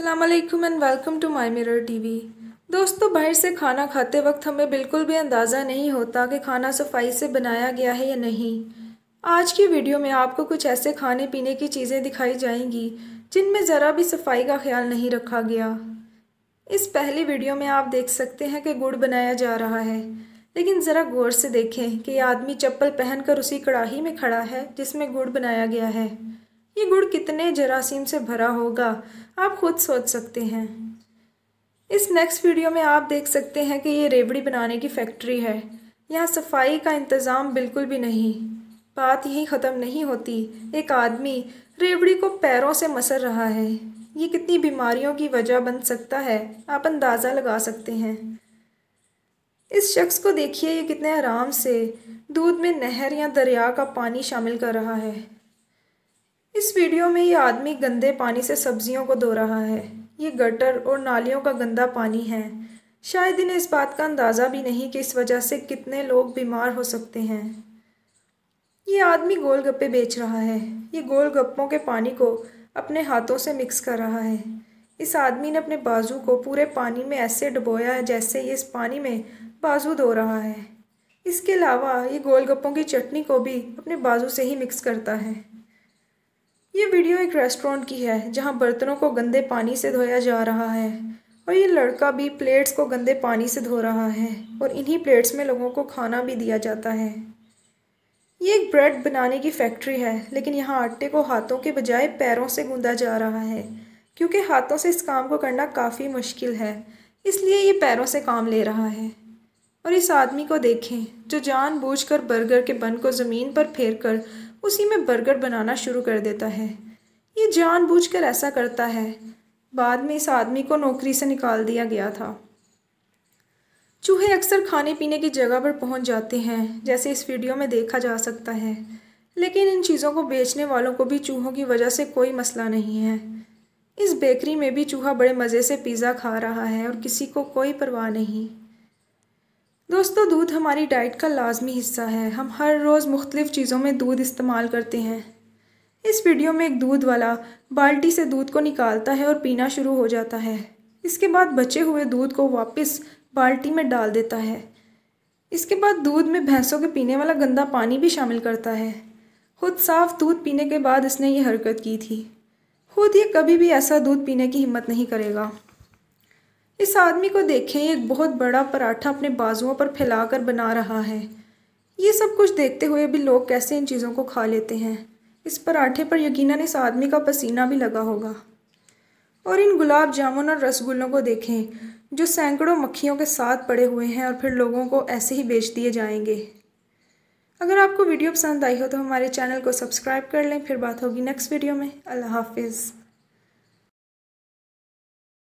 अल्लाम and welcome to my Mirror TV दोस्तों बाहर से खाना खाते वक्त हमें बिल्कुल भी अंदाज़ा नहीं होता कि खाना सफाई से बनाया गया है या नहीं आज की वीडियो में आपको कुछ ऐसे खाने पीने की चीज़ें दिखाई जाएंगी जिनमें ज़रा भी सफाई का ख्याल नहीं रखा गया इस पहली वीडियो में आप देख सकते हैं कि गुड़ बनाया जा रहा है लेकिन ज़रा गौर से देखें कि आदमी चप्पल पहनकर उसी कड़ाही में खड़ा है जिसमें गुड़ बनाया गया है ये गुड़ कितने जरासीम से भरा होगा आप खुद सोच सकते हैं इस नेक्स्ट वीडियो में आप देख सकते हैं कि ये रेवड़ी बनाने की फैक्ट्री है यहाँ सफाई का इंतज़ाम बिल्कुल भी नहीं बात यहीं ख़त्म नहीं होती एक आदमी रेवड़ी को पैरों से मसर रहा है ये कितनी बीमारियों की वजह बन सकता है आप अंदाज़ा लगा सकते हैं इस शख्स को देखिए ये कितने आराम से दूध में नहर या दरिया का पानी शामिल कर रहा है इस वीडियो में ये आदमी गंदे पानी से सब्जियों को धो रहा है ये गटर और नालियों का गंदा पानी है शायद इन्हें इस बात का अंदाज़ा भी नहीं कि इस वजह से कितने लोग बीमार हो सकते हैं ये आदमी गोलगप्पे बेच रहा है ये गोलगप्पों के पानी को अपने हाथों से मिक्स कर रहा है इस आदमी ने अपने बाजू को पूरे पानी में ऐसे डुबोया है जैसे ये इस पानी में बाजू धो रहा है इसके अलावा ये गोलगप्पों की चटनी को भी अपने बाजू से ही मिक्स करता है ये वीडियो एक रेस्टोरेंट की है जहाँ बर्तनों को गंदे पानी से धोया जा रहा है और ये लड़का भी प्लेट्स को गंदे पानी से धो रहा है और इन्हीं प्लेट्स में लोगों को खाना भी दिया जाता है ये एक ब्रेड बनाने की फैक्ट्री है लेकिन यहाँ आटे को हाथों के बजाय पैरों से गूँधा जा रहा है क्योंकि हाथों से इस काम को करना काफ़ी मुश्किल है इसलिए ये पैरों से काम ले रहा है और इस आदमी को देखें जो जानबूझकर बर्गर के बन को ज़मीन पर फेर कर उसी में बर्गर बनाना शुरू कर देता है ये जानबूझकर ऐसा करता है बाद में इस आदमी को नौकरी से निकाल दिया गया था चूहे अक्सर खाने पीने की जगह पर पहुंच जाते हैं जैसे इस वीडियो में देखा जा सकता है लेकिन इन चीज़ों को बेचने वालों को भी चूहों की वजह से कोई मसला नहीं है इस बेकरी में भी चूहा बड़े मज़े से पिज़्ज़ा खा रहा है और किसी को कोई परवाह नहीं दोस्तों दूध हमारी डाइट का लाजमी हिस्सा है हम हर रोज़ मुख्तलिफ़ चीज़ों में दूध इस्तेमाल करते हैं इस वीडियो में एक दूध वाला बाल्टी से दूध को निकालता है और पीना शुरू हो जाता है इसके बाद बचे हुए दूध को वापस बाल्टी में डाल देता है इसके बाद दूध में भैंसों के पीने वाला गंदा पानी भी शामिल करता है खुद साफ दूध पीने के बाद इसने ये हरकत की थी खुद ये कभी भी ऐसा दूध पीने की हिम्मत नहीं करेगा इस आदमी को देखें एक बहुत बड़ा पराठा अपने बाजुओं पर फैलाकर बना रहा है ये सब कुछ देखते हुए भी लोग कैसे इन चीज़ों को खा लेते हैं इस पराठे पर यकीनन इस आदमी का पसीना भी लगा होगा और इन गुलाब जामुन और रसगुल्लों को देखें जो सैकड़ों मक्खियों के साथ पड़े हुए हैं और फिर लोगों को ऐसे ही बेच दिए जाएंगे अगर आपको वीडियो पसंद आई हो तो हमारे चैनल को सब्सक्राइब कर लें फिर बात होगी नेक्स्ट वीडियो में अल्लाह हाफिज़